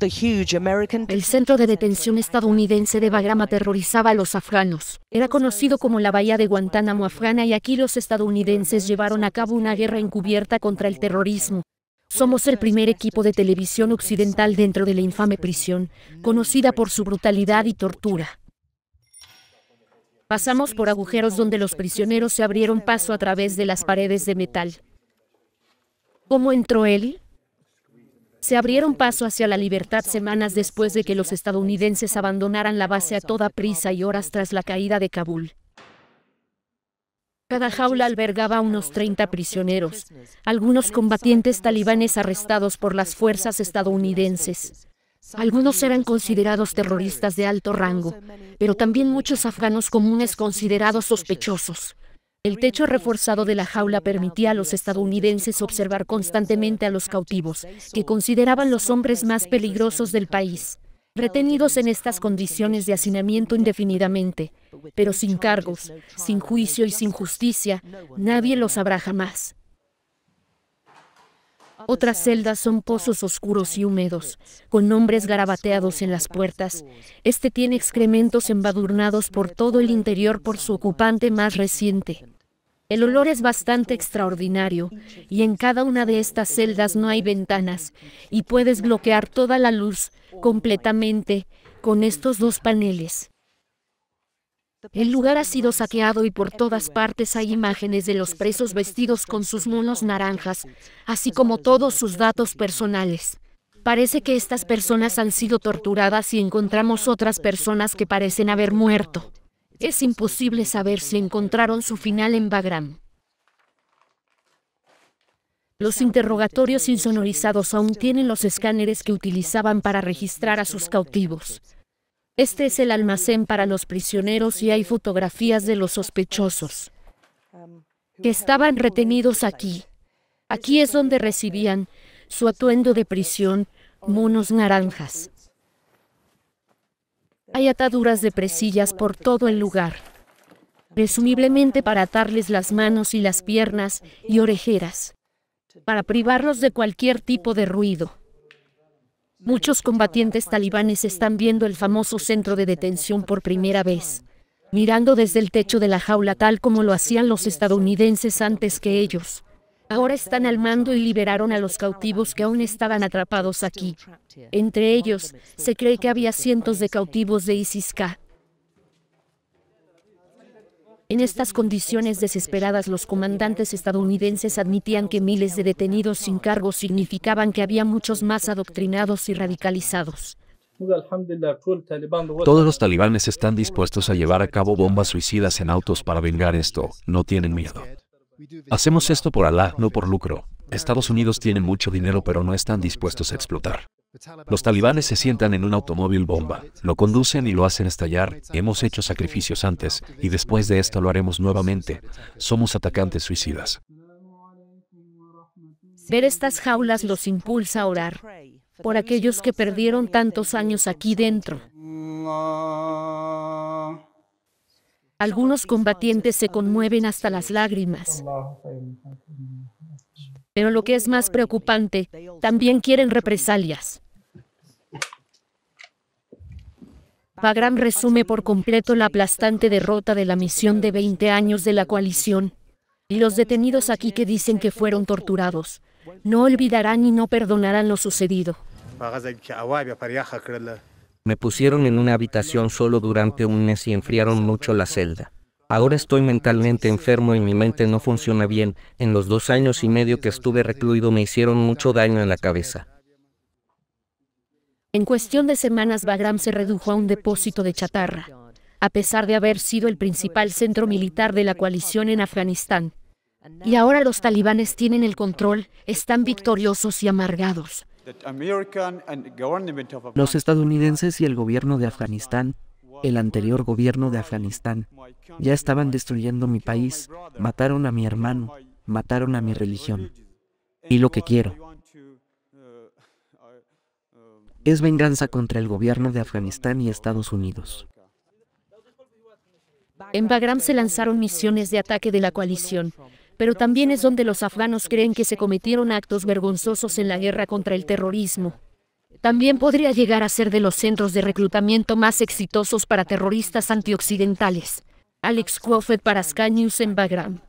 El centro de detención estadounidense de Bagram aterrorizaba a los afganos. Era conocido como la bahía de Guantánamo afgana y aquí los estadounidenses llevaron a cabo una guerra encubierta contra el terrorismo. Somos el primer equipo de televisión occidental dentro de la infame prisión, conocida por su brutalidad y tortura. Pasamos por agujeros donde los prisioneros se abrieron paso a través de las paredes de metal. ¿Cómo entró él? se abrieron paso hacia la libertad semanas después de que los estadounidenses abandonaran la base a toda prisa y horas tras la caída de Kabul. Cada jaula albergaba unos 30 prisioneros, algunos combatientes talibanes arrestados por las fuerzas estadounidenses. Algunos eran considerados terroristas de alto rango, pero también muchos afganos comunes considerados sospechosos. El techo reforzado de la jaula permitía a los estadounidenses observar constantemente a los cautivos, que consideraban los hombres más peligrosos del país, retenidos en estas condiciones de hacinamiento indefinidamente, pero sin cargos, sin juicio y sin justicia, nadie los sabrá jamás. Otras celdas son pozos oscuros y húmedos, con nombres garabateados en las puertas. Este tiene excrementos embadurnados por todo el interior por su ocupante más reciente. El olor es bastante extraordinario y en cada una de estas celdas no hay ventanas y puedes bloquear toda la luz completamente con estos dos paneles. El lugar ha sido saqueado y por todas partes hay imágenes de los presos vestidos con sus monos naranjas, así como todos sus datos personales. Parece que estas personas han sido torturadas y encontramos otras personas que parecen haber muerto. Es imposible saber si encontraron su final en Bagram. Los interrogatorios insonorizados aún tienen los escáneres que utilizaban para registrar a sus cautivos. Este es el almacén para los prisioneros y hay fotografías de los sospechosos que estaban retenidos aquí. Aquí es donde recibían su atuendo de prisión, monos naranjas. Hay ataduras de presillas por todo el lugar, presumiblemente para atarles las manos y las piernas y orejeras, para privarlos de cualquier tipo de ruido. Muchos combatientes talibanes están viendo el famoso centro de detención por primera vez, mirando desde el techo de la jaula tal como lo hacían los estadounidenses antes que ellos ahora están al mando y liberaron a los cautivos que aún estaban atrapados aquí. Entre ellos, se cree que había cientos de cautivos de ISIS-K. En estas condiciones desesperadas, los comandantes estadounidenses admitían que miles de detenidos sin cargo significaban que había muchos más adoctrinados y radicalizados. Todos los talibanes están dispuestos a llevar a cabo bombas suicidas en autos para vengar esto. No tienen miedo. Hacemos esto por Alá, no por lucro. Estados Unidos tiene mucho dinero pero no están dispuestos a explotar. Los talibanes se sientan en un automóvil bomba, lo conducen y lo hacen estallar. Hemos hecho sacrificios antes y después de esto lo haremos nuevamente. Somos atacantes suicidas. Ver estas jaulas los impulsa a orar por aquellos que perdieron tantos años aquí dentro. Algunos combatientes se conmueven hasta las lágrimas. Pero lo que es más preocupante, también quieren represalias. Pagram resume por completo la aplastante derrota de la misión de 20 años de la coalición. Y los detenidos aquí que dicen que fueron torturados, no olvidarán y no perdonarán lo sucedido. Me pusieron en una habitación solo durante un mes y enfriaron mucho la celda. Ahora estoy mentalmente enfermo y mi mente no funciona bien. En los dos años y medio que estuve recluido me hicieron mucho daño en la cabeza. En cuestión de semanas, Bagram se redujo a un depósito de chatarra, a pesar de haber sido el principal centro militar de la coalición en Afganistán. Y ahora los talibanes tienen el control, están victoriosos y amargados. Los estadounidenses y el gobierno de Afganistán, el anterior gobierno de Afganistán, ya estaban destruyendo mi país, mataron a mi hermano, mataron a mi religión. Y lo que quiero es venganza contra el gobierno de Afganistán y Estados Unidos. En Bagram se lanzaron misiones de ataque de la coalición, pero también es donde los afganos creen que se cometieron actos vergonzosos en la guerra contra el terrorismo. También podría llegar a ser de los centros de reclutamiento más exitosos para terroristas antioccidentales. Alex Crawford para Sky News en Bagram.